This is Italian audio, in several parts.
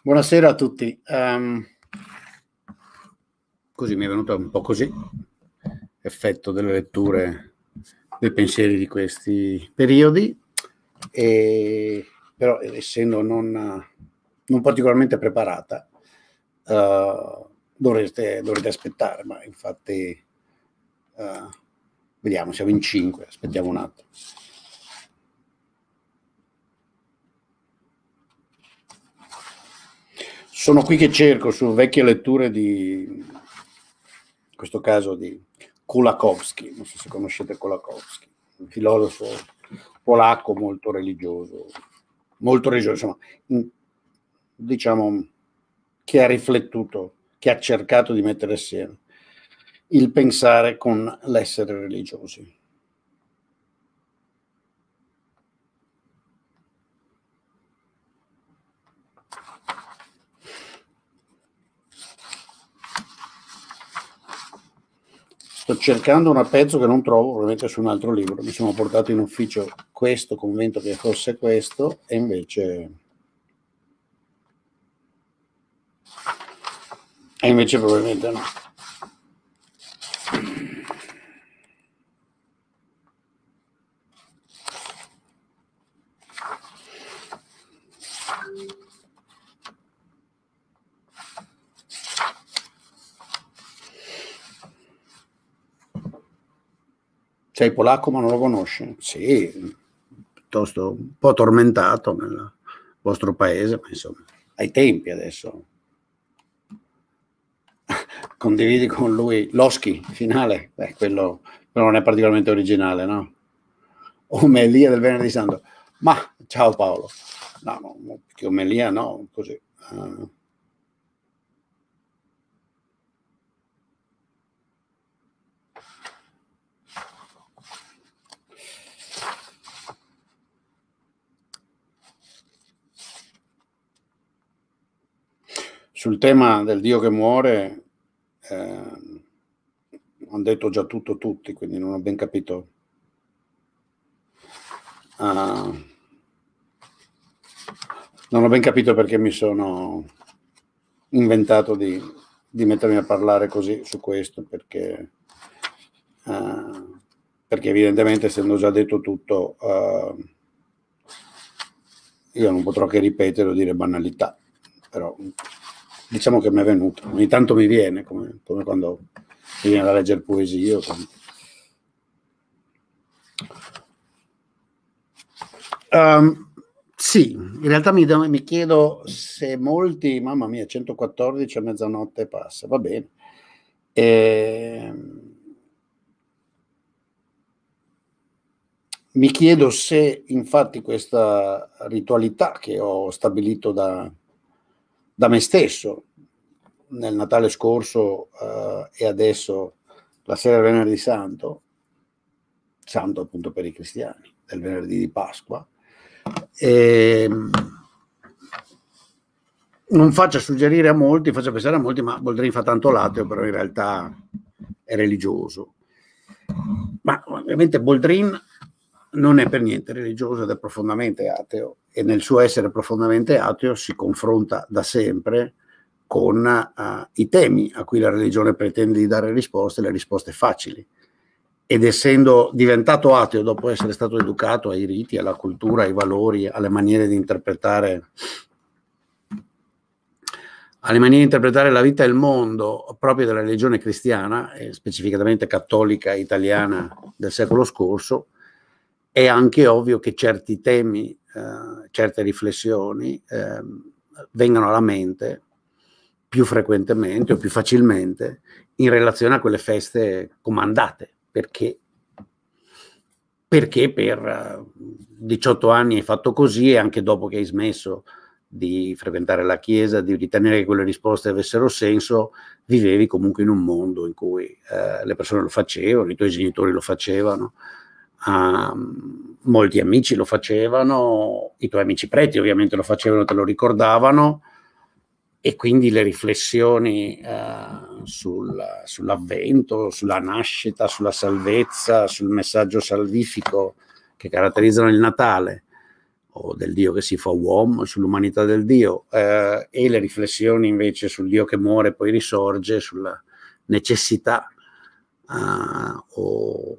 Buonasera a tutti. Um, così mi è venuto un po' così, effetto delle letture, dei pensieri di questi periodi, e, però essendo non, non particolarmente preparata, uh, eh, dovrete, dovrete, aspettare, ma infatti uh, vediamo, siamo in 5, aspettiamo un attimo. sono qui che cerco su vecchie letture di, in questo caso di Kulakowski, non so se conoscete Kulakowski, un filosofo polacco molto religioso, molto religioso, insomma, diciamo che ha riflettuto, che ha cercato di mettere assieme il pensare con l'essere religiosi. Sto cercando un appezzo che non trovo, ovviamente su un altro libro. Mi sono portato in ufficio questo, convinto che fosse questo, e invece... E invece probabilmente no. sei cioè, polacco ma non lo conosce? Sì, piuttosto un po' tormentato nel vostro paese, ma insomma, ai tempi adesso. Condividi con lui l'oschi finale, Beh, quello, quello, non è particolarmente originale, no? Omelia del venerdì santo. Ma ciao Paolo. No, no omelia no, così. Uh, Sul tema del Dio che muore, eh, hanno detto già tutto tutti, quindi non ho ben capito. Uh, non ho ben capito perché mi sono inventato di, di mettermi a parlare così su questo, perché, uh, perché evidentemente essendo già detto tutto, uh, io non potrò che ripetere o dire banalità, però diciamo che mi è venuto, ogni tanto mi viene, come, come quando mi viene da leggere poesie. Um, sì, in realtà mi, mi, chiedo se molti, mamma mia, 114 a mezzanotte passa, va bene. E, ehm, mi chiedo se infatti questa ritualità che ho stabilito da, da me stesso nel Natale scorso eh, e adesso la sera del venerdì santo, santo appunto per i cristiani, del venerdì di Pasqua. E, ehm, non faccia suggerire a molti, faccia pensare a molti, ma Boldrin fa tanto latte, però in realtà è religioso. Ma ovviamente Boldrin non è per niente religioso ed è profondamente ateo e nel suo essere profondamente ateo si confronta da sempre con uh, i temi a cui la religione pretende di dare risposte, le risposte facili. Ed essendo diventato ateo dopo essere stato educato ai riti, alla cultura, ai valori, alle maniere di interpretare, maniere di interpretare la vita e il mondo proprio della religione cristiana, specificatamente cattolica italiana del secolo scorso, è anche ovvio che certi temi, eh, certe riflessioni eh, vengano alla mente più frequentemente o più facilmente in relazione a quelle feste comandate, perché, perché per 18 eh, anni hai fatto così e anche dopo che hai smesso di frequentare la Chiesa, di ritenere che quelle risposte avessero senso, vivevi comunque in un mondo in cui eh, le persone lo facevano, i tuoi genitori lo facevano, Um, molti amici lo facevano, i tuoi amici preti ovviamente lo facevano, te lo ricordavano e quindi le riflessioni uh, sul, sull'avvento, sulla nascita, sulla salvezza, sul messaggio salvifico che caratterizzano il Natale o del Dio che si fa uomo, sull'umanità del Dio uh, e le riflessioni invece sul Dio che muore e poi risorge, sulla necessità uh, o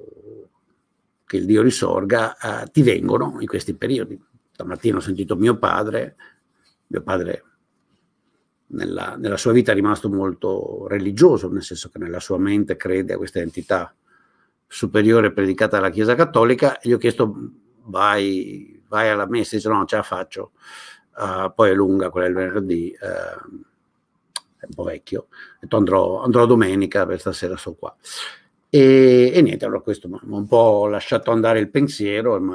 che il Dio risorga, eh, ti vengono in questi periodi. Stamattina ho sentito mio padre, mio padre nella, nella, sua vita è rimasto molto religioso, nel senso che nella sua mente crede a questa entità superiore predicata dalla Chiesa Cattolica, e gli ho chiesto vai, vai alla messa, dice no, ce la faccio, uh, poi è lunga quella del venerdì, uh, è un po' vecchio, ho detto andrò, andrò domenica, per stasera sono qua. E, e niente, allora questo mi ha un po' lasciato andare il pensiero e mi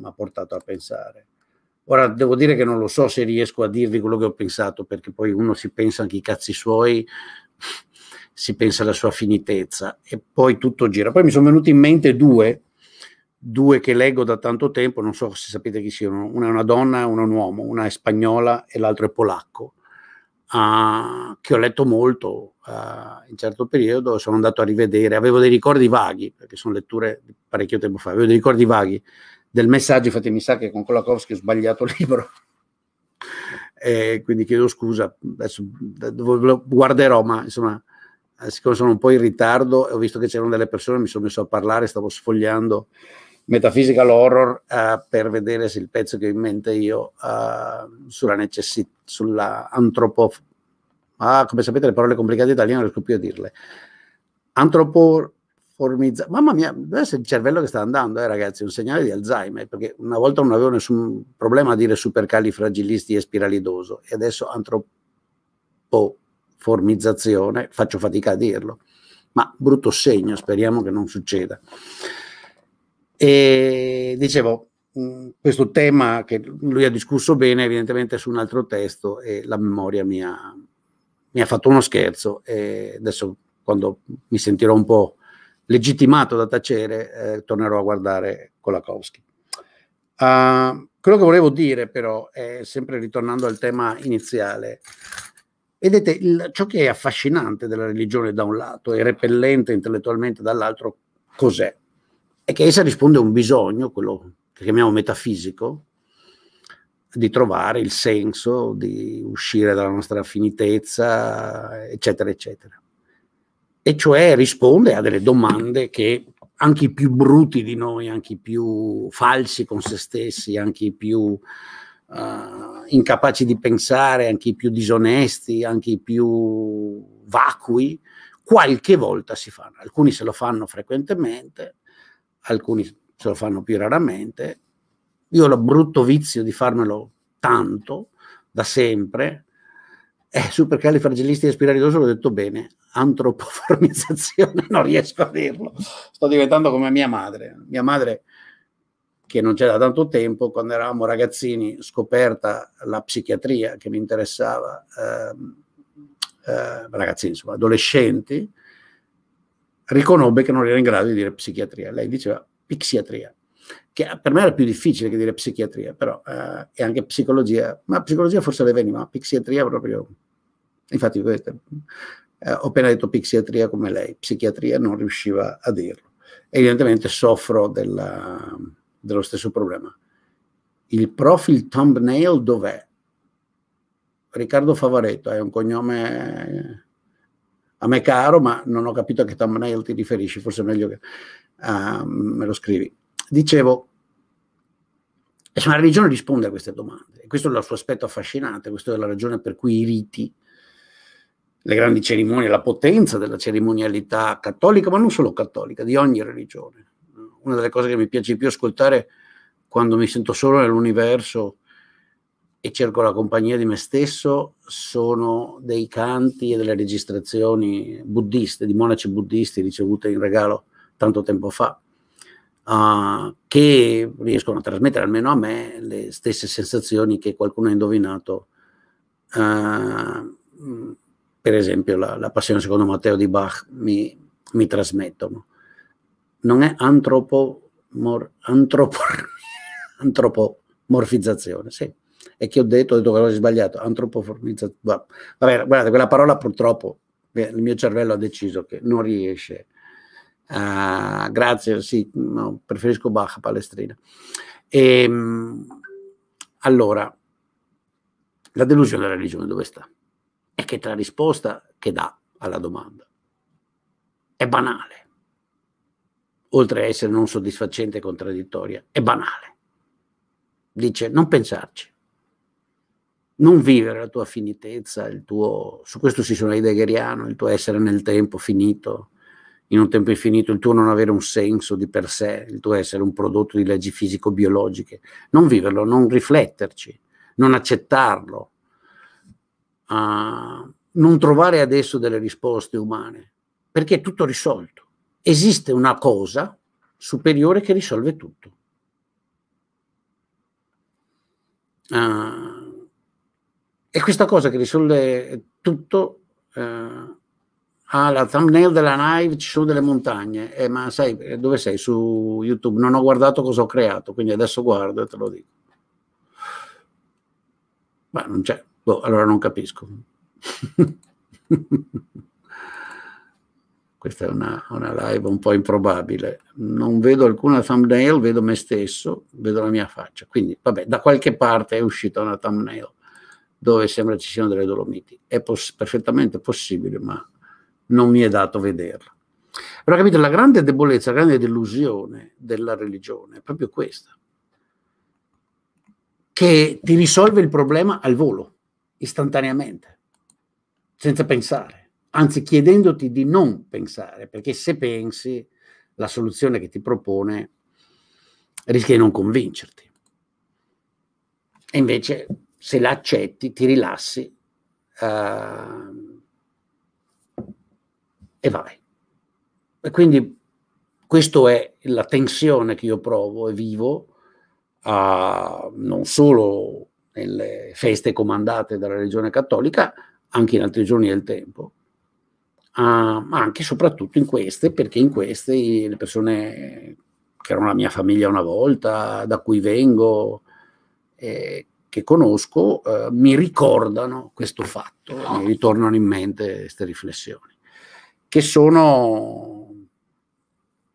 ha portato a pensare. Ora devo dire che non lo so se riesco a dirvi quello che ho pensato, perché poi uno si pensa anche i cazzi suoi, si pensa alla sua finitezza e poi tutto gira. Poi mi sono venuti in mente due, due che leggo da tanto tempo, non so se sapete chi siano, una è una donna, una è un uomo, una è spagnola e l'altro è polacco uh, che ho letto molto uh, in certo periodo, sono andato a rivedere, avevo dei ricordi vaghi, perché sono letture parecchio tempo fa, avevo dei ricordi vaghi del messaggio, infatti mi sa che con Kolakowski ho sbagliato il libro, e quindi chiedo scusa, adesso lo guarderò, ma insomma, eh, siccome sono un po' in ritardo, ho visto che c'erano delle persone, mi sono messo a parlare, stavo sfogliando metaphysical horror eh, per vedere se il pezzo che ho in mente io eh, sulla necessità, sulla antropo... Ah, come sapete le parole complicate italiane non riesco più a dirle. Antropoformizzazione. Mamma mia, deve essere il cervello che sta andando, eh, ragazzi, un segnale di Alzheimer, perché una volta non avevo nessun problema a dire supercali fragilisti e spiralidoso, e adesso antropoformizzazione, faccio fatica a dirlo. Ma brutto segno, speriamo che non succeda. E dicevo, questo tema che lui ha discusso bene evidentemente su un altro testo e la memoria mi ha, mi ha fatto uno scherzo e adesso quando mi sentirò un po' legittimato da tacere eh, tornerò a guardare Kolakowski. Uh, quello che volevo dire però è sempre ritornando al tema iniziale. Vedete, il, ciò che è affascinante della religione da un lato e repellente intellettualmente dall'altro, cos'è? è che essa risponde a un bisogno, quello che chiamiamo metafisico, di trovare il senso, di uscire dalla nostra finitezza, eccetera, eccetera. E cioè risponde a delle domande che anche i più brutti di noi, anche i più falsi con se stessi, anche i più uh, incapaci di pensare, anche i più disonesti, anche i più vacui, qualche volta si fanno. Alcuni se lo fanno frequentemente, alcuni se lo fanno più raramente. Io ho il brutto vizio di farmelo tanto, da sempre. Eh, supercalifragilisti e spiralidoso l'ho detto bene, antropoformizzazione, non riesco a dirlo. Sto diventando come mia madre. Mia madre, che non c'è da tanto tempo, quando eravamo ragazzini, scoperta la psichiatria che mi interessava, ehm, eh, ragazzini, insomma, adolescenti, riconobbe che non era in grado di dire psichiatria, lei diceva psichiatria, che per me era più difficile che dire psichiatria, però eh, e anche psicologia, ma psicologia forse le veniva, ma psichiatria proprio, infatti vedete, eh, ho appena detto psichiatria come lei, psichiatria non riusciva a dirlo. Evidentemente soffro della, dello stesso problema. Il profil thumbnail dov'è? Riccardo Favaretto è un cognome a me caro, ma non ho capito a che thumbnail ti riferisci, forse è meglio che uh, me lo scrivi. Dicevo, la religione risponde a queste domande, e questo è il suo aspetto affascinante, questa è la ragione per cui i riti, le grandi cerimonie, la potenza della cerimonialità cattolica, ma non solo cattolica, di ogni religione. Una delle cose che mi piace di più ascoltare quando mi sento solo nell'universo e cerco la compagnia di me stesso sono dei canti e delle registrazioni buddiste, di monaci buddisti ricevute in regalo tanto tempo fa, uh, che riescono a trasmettere almeno a me le stesse sensazioni che qualcuno ha indovinato. Uh, per esempio la, la, passione secondo Matteo di Bach mi, mi trasmettono. Non è antropomor, antropo, antropomorfizzazione, sì e che ho detto, ho detto che l'ho sbagliato, antropoformizzazione. Vabbè, guardate, quella parola purtroppo eh, il mio cervello ha deciso che non riesce. Uh, grazie, sì, no, preferisco Baja Palestrina. E, ehm, allora, la delusione della religione dove sta? È che tra risposta che dà alla domanda è banale, oltre a essere non soddisfacente e contraddittoria, è banale. Dice non pensarci, non vivere la tua finitezza, il tuo, su questo si sono heideggeriano, il tuo essere nel tempo finito, in un tempo infinito, il tuo non avere un senso di per sé, il tuo essere un prodotto di leggi fisico-biologiche, non viverlo, non rifletterci, non accettarlo, uh, non trovare adesso delle risposte umane, perché è tutto risolto. Esiste una cosa superiore che risolve tutto. Uh, e questa cosa che risolve tutto, eh, la thumbnail della live ci sono delle montagne, eh, ma sai eh, dove sei? Su YouTube, non ho guardato cosa ho creato, quindi adesso guardo e te lo dico. Ma non c'è, boh, allora non capisco. questa è una, una, live un po' improbabile. Non vedo alcuna thumbnail, vedo me stesso, vedo la mia faccia. Quindi, vabbè, da qualche parte è uscita una thumbnail dove sembra ci siano delle Dolomiti. È poss- perfettamente possibile, ma non mi è dato vederla. Però capite, la grande debolezza, la grande delusione della religione è proprio questa, che ti risolve il problema al volo, istantaneamente, senza pensare, anzi chiedendoti di non pensare, perché se pensi la soluzione che ti propone rischia di non convincerti. E invece se la accetti, ti rilassi uh, e vai. E quindi questa è la tensione che io provo e vivo, uh, non solo nelle feste comandate dalla religione cattolica, anche in altri giorni del tempo, uh, ma anche e soprattutto in queste, perché in queste le persone che erano la mia famiglia una volta, da cui vengo, eh, che conosco eh, mi ricordano questo fatto, mi ritornano in mente queste riflessioni, che sono,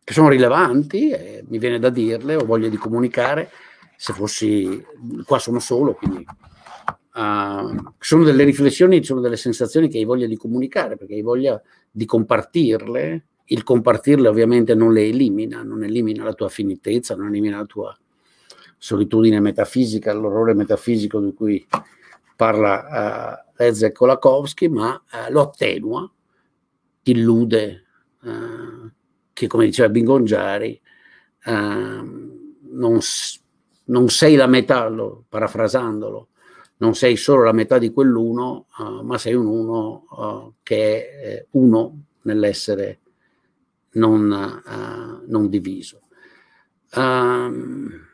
che sono rilevanti, eh, mi viene da dirle, ho voglia di comunicare, se fossi qua sono solo, quindi uh, sono delle riflessioni, sono delle sensazioni che hai voglia di comunicare, perché hai voglia di compartirle, il compartirle ovviamente non le elimina, non elimina la tua finitezza, non elimina la tua solitudine metafisica, l'orrore metafisico di cui parla eh, Lezze Kolakowski, ma eh, lo attenua, illude eh, che, come diceva Bingongiari, eh, non, non, sei la metà, lo, parafrasandolo, non sei solo la metà di quell'uno, uh, ma sei un uno uh, che è eh, uno nell'essere non, uh, non diviso. Um,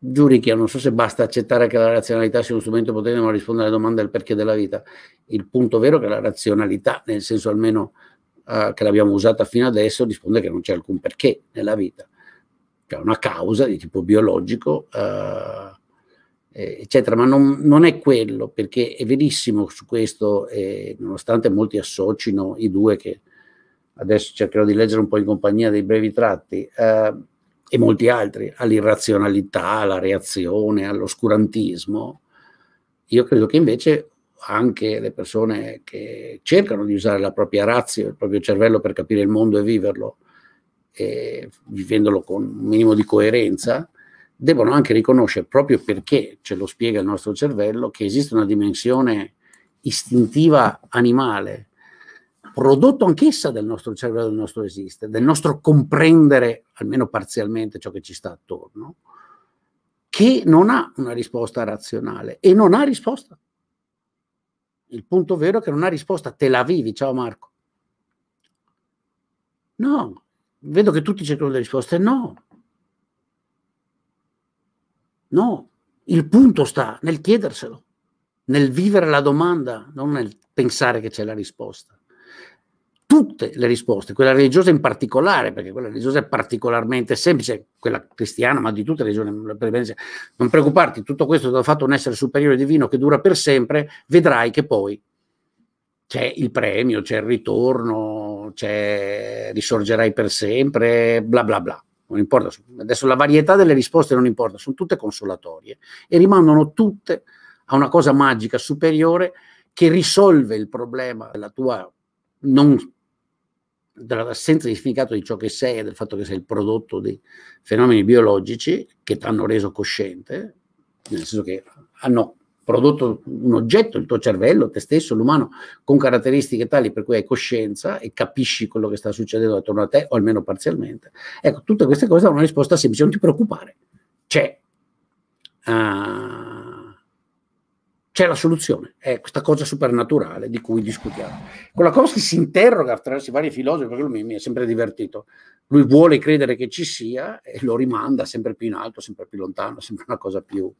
Giurichia, non so se basta accettare che la razionalità sia uno strumento potente ma rispondere alla domanda del perché della vita. Il punto vero è che la razionalità, nel senso almeno eh, che l'abbiamo usata fino adesso, risponde che non c'è alcun perché nella vita. C'è una causa di tipo biologico, eh, eccetera, ma non, non, è quello, perché è verissimo su questo, eh, nonostante molti associno i due che adesso cercherò di leggere un po' in compagnia dei brevi tratti eh, e molti altri, all'irrazionalità, alla reazione, all'oscurantismo, io credo che invece anche le persone che cercano di usare la propria razza, il proprio cervello per capire il mondo e viverlo, e vivendolo con un minimo di coerenza, devono anche riconoscere, proprio perché ce lo spiega il nostro cervello, che esiste una dimensione istintiva animale prodotto anch'essa del nostro cervello, del nostro esistere, del nostro comprendere almeno parzialmente ciò che ci sta attorno, che non ha una risposta razionale e non ha risposta. Il punto vero è che non ha risposta, te la vivi, ciao Marco. No, vedo che tutti cercano le risposte, no. No, il punto sta nel chiederselo, nel vivere la domanda, non nel pensare che c'è la risposta tutte le risposte, quella religiosa in particolare, perché quella religiosa è particolarmente semplice, quella cristiana, ma di tutte le religioni, non preoccuparti, tutto questo ti ha fatto un essere superiore divino che dura per sempre, vedrai che poi c'è il premio, c'è il ritorno, c'è risorgerai per sempre, bla bla bla. Non importa, adesso la varietà delle risposte non importa, sono tutte consolatorie e rimandano tutte a una cosa magica superiore che risolve il problema della tua non dall'assenza di significato di ciò che sei e del fatto che sei il prodotto di fenomeni biologici che ti hanno reso cosciente, nel senso che hanno prodotto un oggetto, il tuo cervello, te stesso, l'umano, con caratteristiche tali per cui hai coscienza e capisci quello che sta succedendo attorno a te, o almeno parzialmente. Ecco, tutte queste cose hanno una risposta semplice, non ti preoccupare. C'è. Uh, c'è la soluzione, è questa cosa supernaturale di cui discutiamo. Colakowski si interroga attraverso i vari filosofi, perché lui mi, è sempre divertito. Lui vuole credere che ci sia e lo rimanda sempre più in alto, sempre più lontano, sempre una cosa più uh,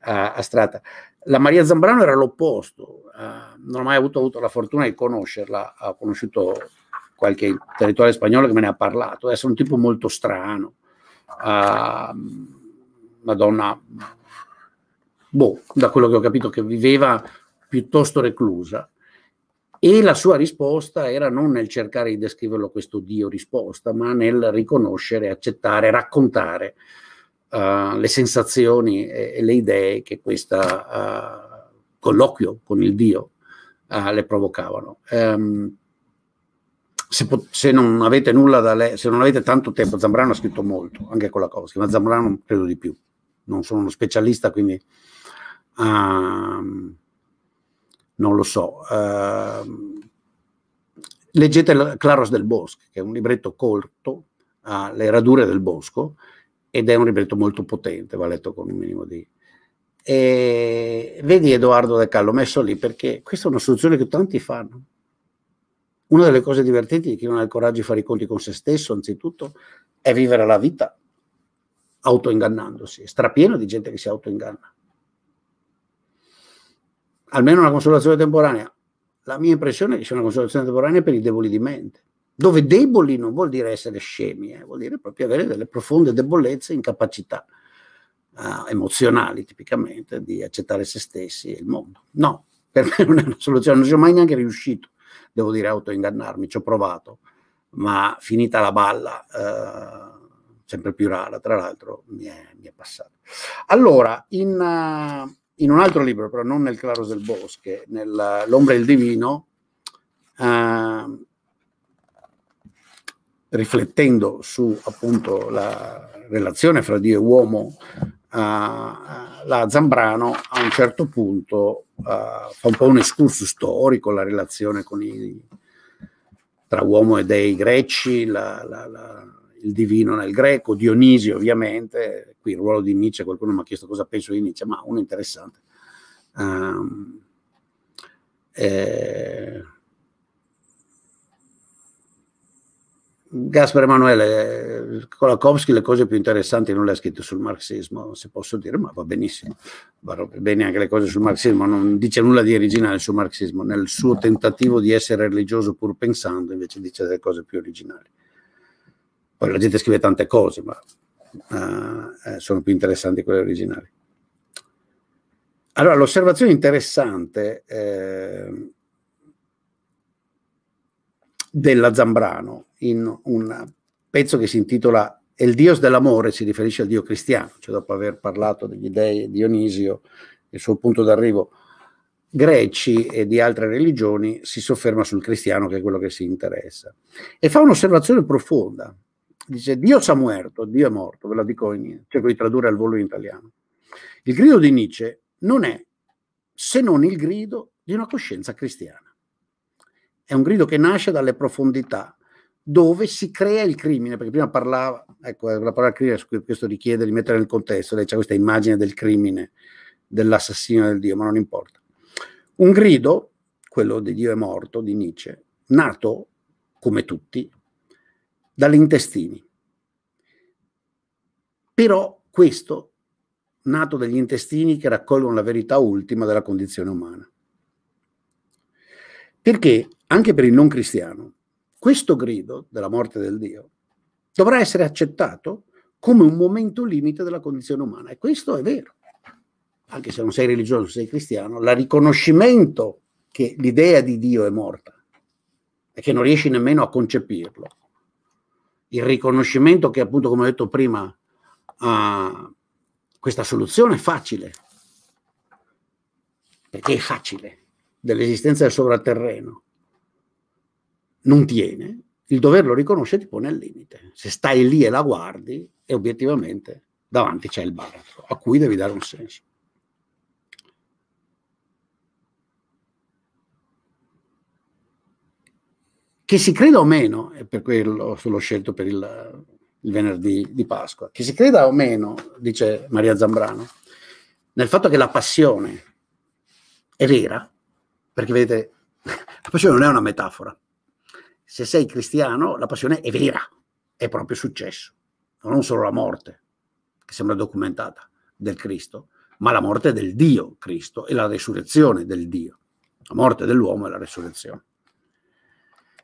astratta. La Maria Zambrano era l'opposto, uh, non ho mai avuto, avuto, la fortuna di conoscerla, ho conosciuto qualche territorio spagnolo che me ne ha parlato, eh, è un tipo molto strano, uh, ehm, una donna boh, da quello che ho capito, che viveva piuttosto reclusa. E la sua risposta era non nel cercare di descriverlo questo Dio risposta, ma nel riconoscere, accettare, raccontare uh, le sensazioni e, e, le idee che questo uh, eh, colloquio con il Dio uh, le provocavano. Um, se, po- se, non avete nulla da leggere, se non avete tanto tempo, Zambrano ha scritto molto, anche con la cosa, ma Zambrano credo di più. Non sono uno specialista, quindi Ehm, non lo so, uh, leggete Claros del Bosco, che è un libretto corto, uh, Le radure del bosco, ed è un libretto molto potente, va letto con un minimo di... E, vedi Edoardo De Callo, messo lì perché questa è una soluzione che tanti fanno. Una delle cose divertenti di chi non ha il coraggio di fare i conti con se stesso, anzitutto, è vivere la vita autoingannandosi, strapieno di gente che si autoinganna almeno una consolazione temporanea. La mia impressione è che sia una consolazione temporanea per i deboli di mente, dove deboli non vuol dire essere scemi, eh, vuol dire proprio avere delle profonde debolezze e incapacità eh, emozionali tipicamente di accettare se stessi e il mondo. No, per me non è una soluzione, non ci ho mai neanche riuscito, devo dire, a autoingannarmi, ci ho provato, ma finita la balla. Eh, sempre più rara, tra l'altro, mi è, mi è passata. Allora, in, uh, in un altro libro, però non nel Claros del Bosche, nell'Ombra e il Divino, eh, riflettendo su appunto la relazione fra Dio e uomo, eh, la Zambrano a un certo punto eh, fa un po' un escurso storico, la relazione i, tra uomo e dei greci, la, la, la il divino nel greco, Dionisio ovviamente, qui il ruolo di Nietzsche, qualcuno mi ha chiesto cosa penso di Nietzsche, ma uno interessante. Um, eh, Gaspar Emanuele, Kolakowski le cose più interessanti non le ha scritte sul marxismo, se posso dire, ma va benissimo. Va bene anche le cose sul marxismo, non dice nulla di originale sul marxismo, nel suo tentativo di essere religioso pur pensando, invece dice delle cose più originali. Poi la gente scrive tante cose, ma uh, sono più interessanti quelle originali. Allora, l'osservazione interessante eh, della Zambrano in un pezzo che si intitola Il Dios dell'amore si riferisce al Dio cristiano, cioè dopo aver parlato degli dei Dionisio, il suo punto d'arrivo greci e di altre religioni, si sofferma sul cristiano che è quello che si interessa. E fa un'osservazione profonda, dice Dio sa muerto, Dio è morto, ve la dico in, cerco cioè, di tradurre al volo in italiano. Il grido di Nietzsche non è se non il grido di una coscienza cristiana. È un grido che nasce dalle profondità dove si crea il crimine, perché prima parlava, ecco la parola crimine, questo richiede di mettere nel contesto, lei c'è questa immagine del crimine, dell'assassino del Dio, ma non importa. Un grido, quello di Dio è morto, di Nietzsche, nato come tutti, dagli intestini. Però questo, nato dagli intestini che raccolgono la verità ultima della condizione umana. Perché anche per il non cristiano, questo grido della morte del Dio dovrà essere accettato come un momento limite della condizione umana. E questo è vero. Anche se non sei religioso, sei cristiano, la riconoscimento che l'idea di Dio è morta e che non riesci nemmeno a concepirlo, il riconoscimento che appunto, come ho detto prima, uh, questa soluzione è facile, perché è facile, dell'esistenza del sovraterreno, non tiene, il doverlo riconoscere ti pone al limite. Se stai lì e la guardi, e obiettivamente davanti c'è il baratro, a cui devi dare un senso. che si creda o meno, e per quello l'ho scelto per il, il venerdì di Pasqua, che si creda o meno, dice Maria Zambrano, nel fatto che la passione è vera, perché vedete, la passione non è una metafora. Se sei cristiano, la passione è vera, è proprio successo. Non solo la morte, che sembra documentata, del Cristo, ma la morte del Dio Cristo e la resurrezione del Dio. La morte dell'uomo e la resurrezione.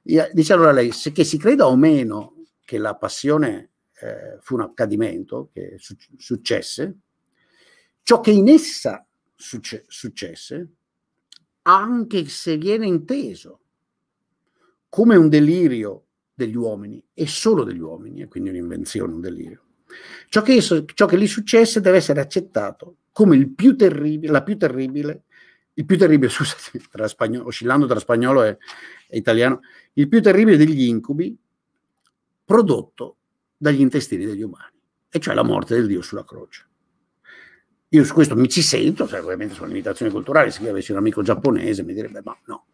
Dice allora lei che si creda o meno che la passione eh, fu un accadimento che su- successe, ciò che in essa succe- successe, anche se viene inteso come un delirio degli uomini e solo degli uomini, e quindi un'invenzione, un delirio, ciò che, ciò che gli successe deve essere accettato come il più terribile, la più terribile il più terribile, scusate, tra spagnolo, oscillando tra spagnolo e, è italiano, il più terribile degli incubi prodotto dagli intestini degli umani, e cioè la morte del Dio sulla croce. Io su questo mi ci sento, cioè ovviamente sono limitazioni culturali, se io avessi un amico giapponese mi direbbe ma no.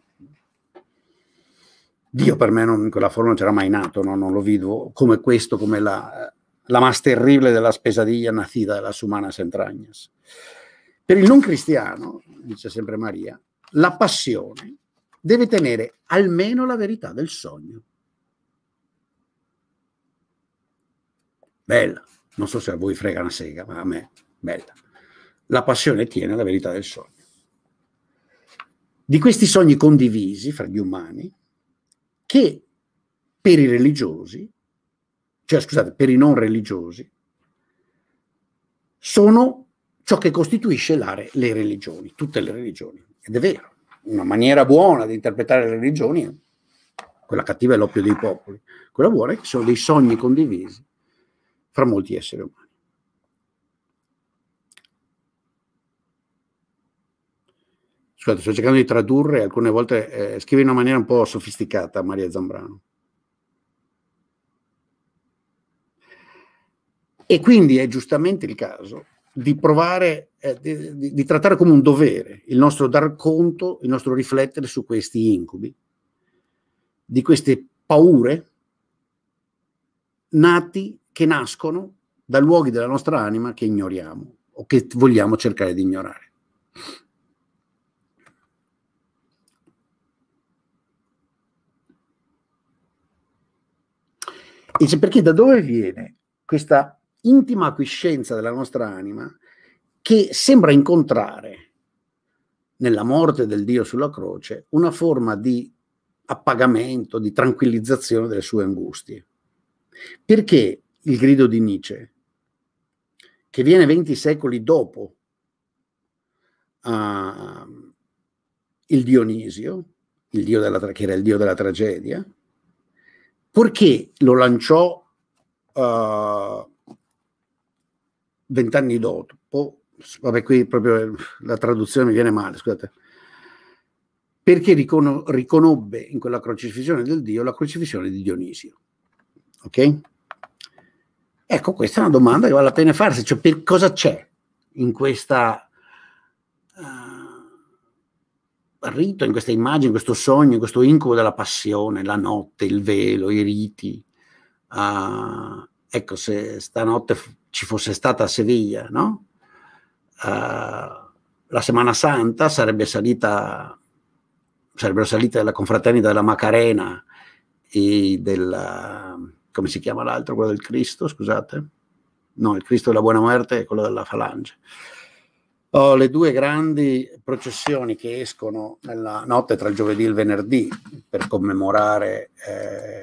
Dio per me non, in quella forma non c'era mai nato, no? non lo vedo come questo, come la, la más terribile della spesadilla nacida de las humanas entrañas. Per il non cristiano, dice sempre Maria, la passione deve tenere almeno la verità del sogno. Bella, non so se a voi frega una sega, ma a me, bella. La passione tiene la verità del sogno. Di questi sogni condivisi fra gli umani, che per i religiosi, cioè scusate, per i non religiosi, sono ciò che costituisce le religioni, tutte le religioni. Ed è vero una maniera buona di interpretare le religioni, quella cattiva è l'oppio dei popoli, quella buona è che sono dei sogni condivisi fra molti esseri umani. Scusate, sto cercando di tradurre, alcune volte eh, scrive in una maniera un po' sofisticata Maria Zambrano. E quindi è giustamente il caso di provare, eh, di, di, di, trattare come un dovere il nostro dar conto, il nostro riflettere su questi incubi, di queste paure nati, che nascono da luoghi della nostra anima che ignoriamo o che vogliamo cercare di ignorare. E perché da dove viene questa intima acquiescenza della nostra anima che sembra incontrare nella morte del Dio sulla croce una forma di appagamento, di tranquillizzazione delle sue angustie. Perché il grido di Nietzsche, che viene 20 secoli dopo uh, il Dionisio, il dio della, che era il dio della tragedia, perché lo lanciò uh, vent'anni dopo, vabbè qui proprio eh, la traduzione mi viene male, scusate, perché ricono, riconobbe in quella crocifissione del Dio la crocifissione di Dionisio. Ok? Ecco, questa è una domanda che vale la pena farsi, cioè per cosa c'è in questa uh, rito, in questa immagine, in questo sogno, in questo incubo della passione, la notte, il velo, i riti, uh, ecco, se stanotte ci fosse stata a Seviglia, no? Uh, la Semana Santa sarebbe salita, sarebbero salite la confraternita della Macarena e della, come si chiama l'altro, quello del Cristo, scusate? No, il Cristo della Buona Morte e quello della Falange. Ho le due grandi processioni che escono nella notte tra il giovedì e il venerdì per commemorare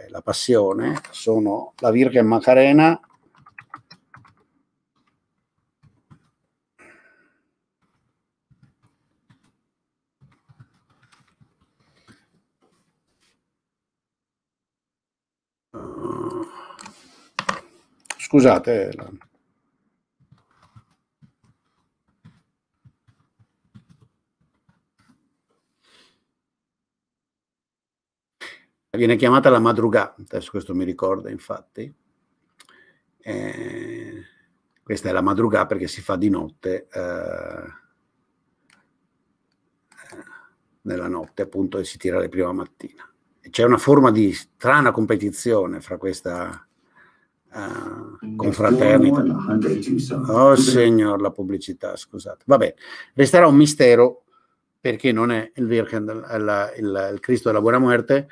eh, la passione sono la Virgen Macarena scusate viene chiamata la madrugà, adesso questo mi ricorda infatti. Eh, questa è la madrugà perché si fa di notte, eh, nella notte appunto, e si tira le prima mattina. C'è una forma di strana competizione fra questa eh, confraternita. Oh signor, la pubblicità, scusate. Vabbè, resterà un mistero perché non è il, Virgen, il, il, il Cristo della Buona Muerte,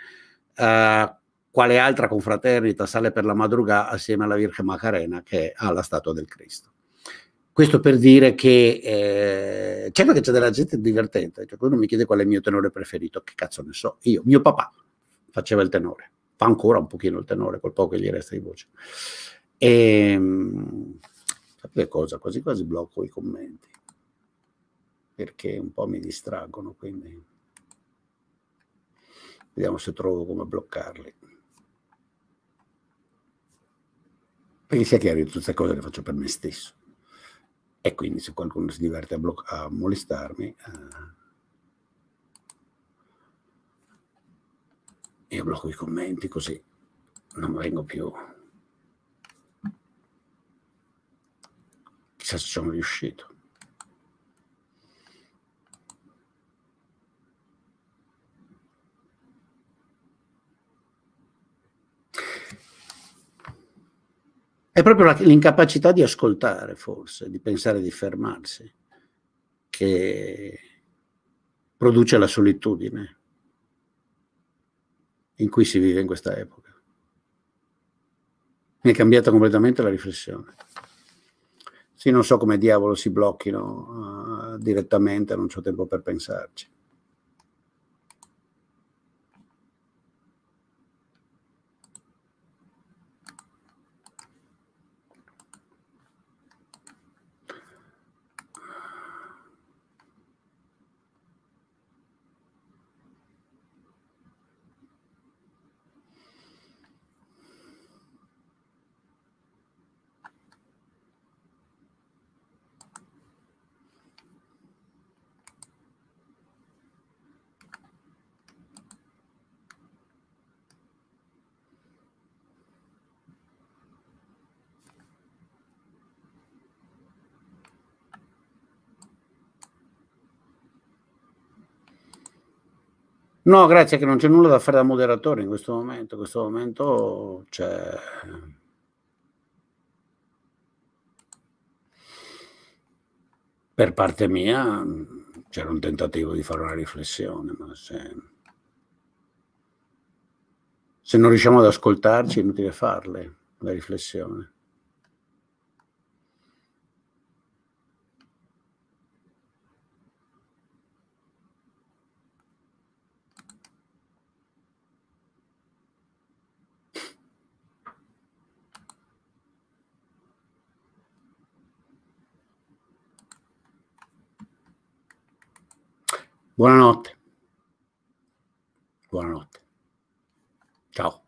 Ehm, quale altra confraternita sale per la madrugà assieme alla Virgen Macarena che ha la statua del Cristo. Questo per dire che eh, certo che c'è della gente divertente, cioè qualcuno mi chiede qual è il mio tenore preferito, che cazzo ne so, io, mio papà faceva il tenore, fa ancora un pochino il tenore, col poco che gli resta di voce. E, sapete cosa? Quasi quasi blocco i commenti, perché un po' mi distraggono, quindi... Vediamo se trovo come bloccarli. Perché sia chiaro, io tutte queste cose le faccio per me stesso. E quindi se qualcuno si diverte a, bloc- a molestarmi, eh, io blocco i commenti così non vengo più. Chissà se sono riuscito. È proprio la, l'incapacità di ascoltare, forse, di pensare di fermarsi, che produce la solitudine in cui si vive in questa epoca. Mi è cambiata completamente la riflessione. Sì, non so come diavolo si blocchino uh, direttamente, non ho tempo per pensarci. No, grazie, che non c'è nulla da fare da moderatore in questo momento. In questo momento c'è. Per parte mia c'era un tentativo di fare una riflessione, ma se, se non riusciamo ad ascoltarci è inutile farle la riflessione. Buonanotte. Buonanotte. Ciao.